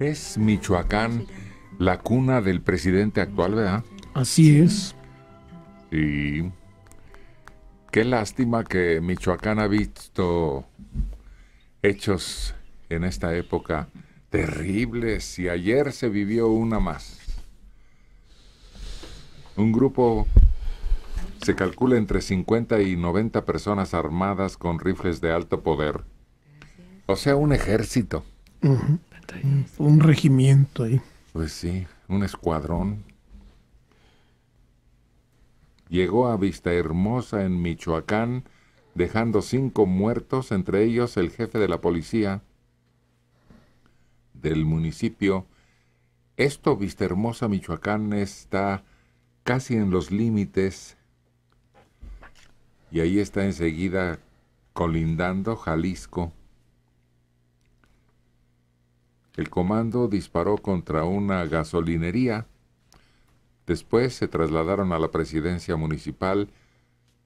Es Michoacán la cuna del presidente actual, ¿verdad? Así es. Y Qué lástima que Michoacán ha visto hechos en esta época terribles y ayer se vivió una más. Un grupo se calcula entre 50 y 90 personas armadas con rifles de alto poder. O sea, un ejército. Mm, un, regimiento ahí. Pues sí, un escuadrón. Llegó a Vista Hermosa en Michoacán, dejando cinco muertos, entre ellos el jefe de la policía del municipio. Esto, Vista Hermosa, Michoacán, está casi en los límites y ahí está enseguida colindando Jalisco el comando disparó contra una gasolinería. Después se trasladaron a la presidencia municipal,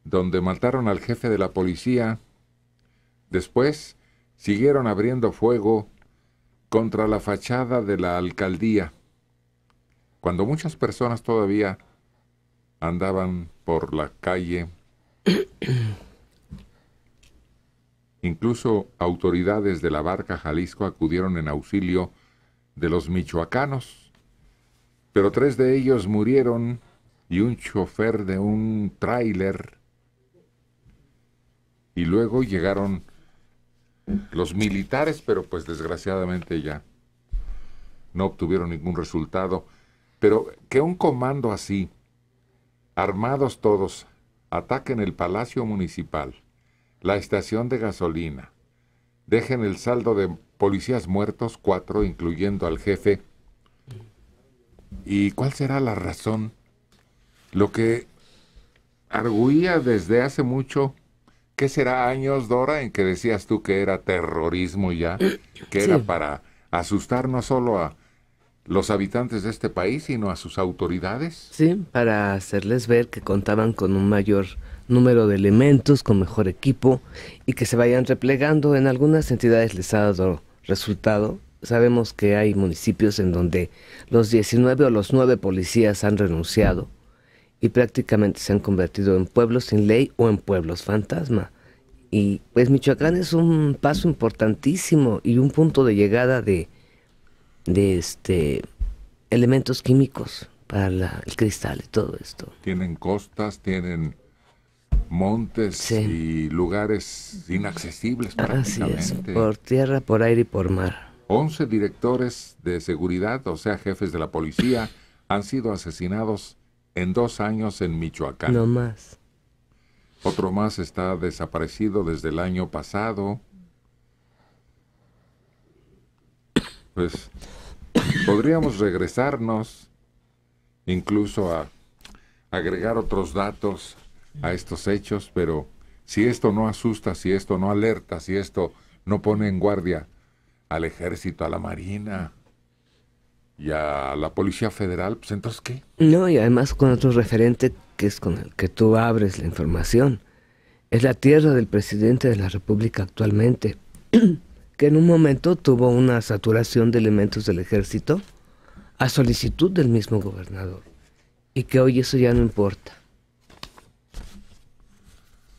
donde mataron al jefe de la policía. Después siguieron abriendo fuego contra la fachada de la alcaldía, cuando muchas personas todavía andaban por la calle Incluso autoridades de la barca Jalisco acudieron en auxilio de los michoacanos, pero tres de ellos murieron y un chofer de un tráiler. Y luego llegaron los militares, pero pues desgraciadamente ya no obtuvieron ningún resultado. Pero que un comando así, armados todos, ataquen el Palacio Municipal la estación de gasolina. Dejen el saldo de policías muertos, cuatro, incluyendo al jefe. ¿Y cuál será la razón? Lo que arguía desde hace mucho, ¿qué será años, Dora, en que decías tú que era terrorismo ya? Que era para asustar no solo a los habitantes de este país, sino a sus autoridades. Sí, para hacerles ver que contaban con un mayor número de elementos, con mejor equipo y que se vayan replegando. En algunas entidades les ha dado resultado. Sabemos que hay municipios en donde los 19 o los 9 policías han renunciado y prácticamente se han convertido en pueblos sin ley o en pueblos fantasma. Y pues Michoacán es un paso importantísimo y un punto de llegada de, de este, elementos químicos para el cristal y todo esto. Tienen costas, tienen montes y lugares inaccesibles prácticamente. por tierra, por aire y por mar. 11 directores de seguridad, o sea, jefes de la policía, han sido asesinados en dos años en Michoacán. No más. Otro más está desaparecido desde el año pasado. Pues podríamos regresarnos incluso a agregar otros datos a estos hechos, pero si esto no asusta, si esto no alerta, si esto no pone en guardia al ejército, a la marina y a la policía federal, pues entonces ¿qué? No, y además con otro referente que es con el que tú abres la información. Es la tierra del presidente de la República actualmente, que en un momento tuvo una saturación de elementos del ejército a solicitud del mismo gobernador, y que hoy eso ya no importa.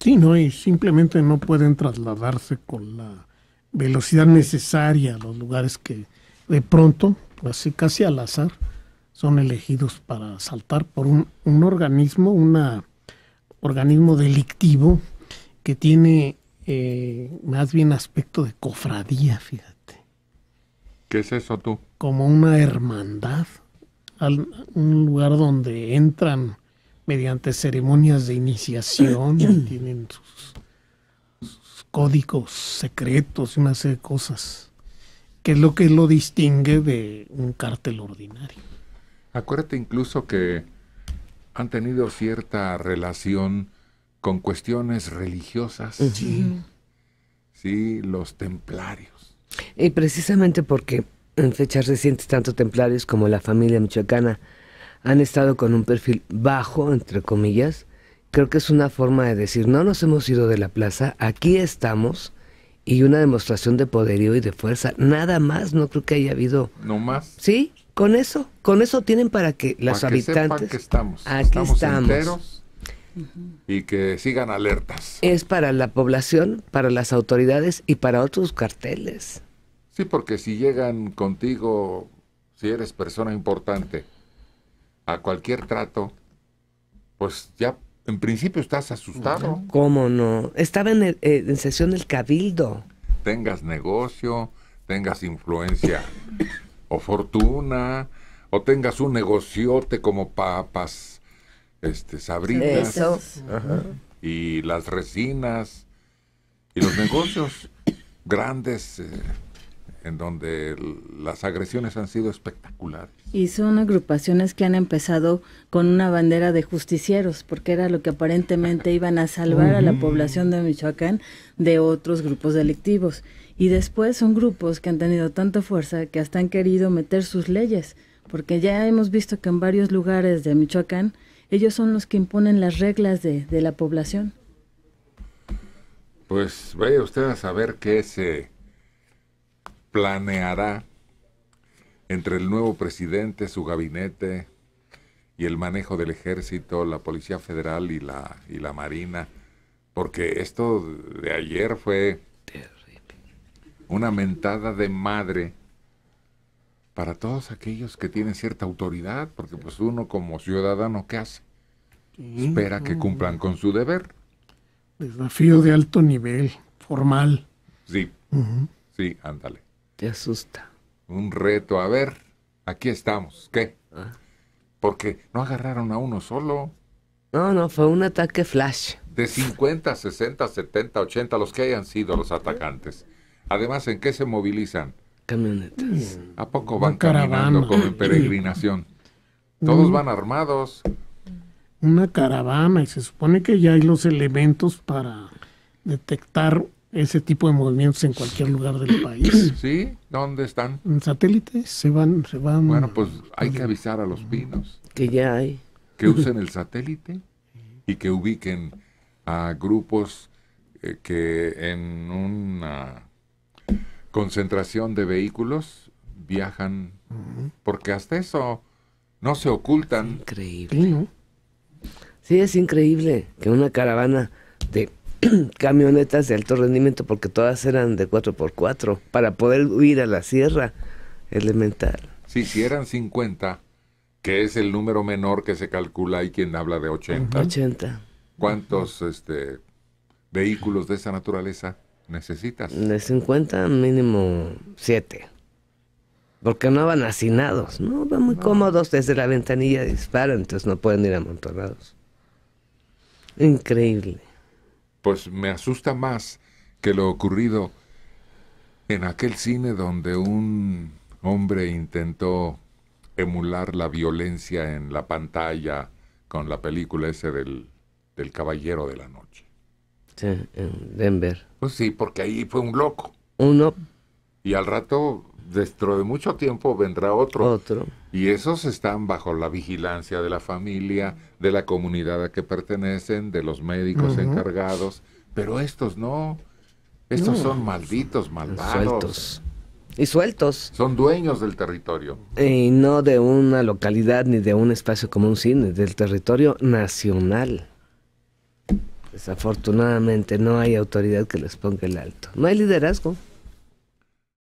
Sí, no, y simplemente no pueden trasladarse con la velocidad necesaria a los lugares que de pronto, pues casi al azar, son elegidos para saltar por un, organismo, un organismo delictivo que tiene eh, más bien aspecto de cofradía, fíjate. ¿Qué es eso tú? Como una hermandad, un lugar donde entran mediante ceremonias de iniciación, tienen sus, códigos secretos y una serie de cosas, que es lo que lo distingue de un cártel ordinario. Acuérdate incluso que han tenido cierta relación con cuestiones religiosas. Sí. Sí, los templarios. Y precisamente porque en fechas recientes tanto templarios como la familia michoacana han estado con un perfil bajo, entre comillas. Creo que es una forma de decir, no nos hemos ido de la plaza, aquí estamos, y una demostración de poderío y de fuerza. Nada más, no creo que haya habido. No más. Sí, con eso, con eso tienen para que las habitantes. estamos. Aquí estamos. estamos. Enteros y que sigan alertas. Es para la población, para las autoridades y para otros carteles. Sí, porque si llegan contigo, si eres persona importante, a cualquier trato, pues ya en principio estás asustado. ¿Cómo no? Estaba eh, en, sesión del cabildo. Tengas negocio, tengas influencia o fortuna, o tengas un negociote como papas, este, sabritas. Eso. y las resinas, y los negocios grandes. Eh, en donde las agresiones han sido espectaculares. Y son agrupaciones que han empezado con una bandera de justicieros, porque era lo que aparentemente iban a salvar a la población de Michoacán de otros grupos delictivos. Y después son grupos que han tenido tanta fuerza que hasta han querido meter sus leyes, porque ya hemos visto que en varios lugares de Michoacán ellos son los que imponen las reglas de, la población. Pues vaya usted a saber qué es planeará entre el nuevo presidente, su gabinete y el manejo del ejército, la Policía Federal y la, la Marina, porque esto de ayer fue una mentada de madre para todos aquellos que tienen cierta autoridad, porque pues uno como ciudadano, ¿qué hace? Espera que cumplan con su deber. Desafío de alto nivel, formal. Sí, sí, ándale. Te asusta. Un reto. A ver, aquí estamos. ¿Qué? Ah. Porque no agarraron a uno solo. No, no, fue un ataque flash. De 50, 60, 70, 80, los que hayan sido los atacantes. Además, ¿en qué se movilizan? Camionetas. ¿A poco van caminando como en peregrinación? Todos van armados. Una caravana y se supone que ya hay los elementos para detectar ese tipo de movimientos en cualquier lugar del país. ¿Sí? ¿Dónde están? En satélites, se van, Bueno, pues hay que avisar a los pinos. Que ya hay. Que usen el satélite y que ubiquen a grupos eh, que en una concentración de vehículos viajan, porque hasta eso no se ocultan. Increíble. ¿no? sí, es increíble que una caravana de camionetas de alto rendimiento porque todas eran de 4x4 para poder huir a la sierra elemental. si eran 50, que es el número menor que se calcula, hay quien habla de 80. ¿Cuántos este, vehículos de esa naturaleza necesitas? De 50 mínimo 7. Porque no van hacinados, ¿no? Van muy cómodos desde la ventanilla disparan, entonces no pueden ir amontonados. Increíble pues me asusta más que lo ocurrido en aquel cine donde un hombre intentó emular la violencia en la pantalla con la película ese del, Caballero de la Noche. Sí, en Denver. Pues sí, porque ahí fue un loco. Uno. Y al rato dentro de mucho tiempo vendrá otro. Otro. Y esos están bajo la vigilancia de la familia, de la comunidad a que pertenecen, de los médicos encargados, pero estos no. Estos son malditos, malvados. Y sueltos. Son dueños del territorio. Y no de una localidad ni de un espacio como un cine, del territorio nacional. Desafortunadamente no hay autoridad que les ponga el alto. No hay liderazgo.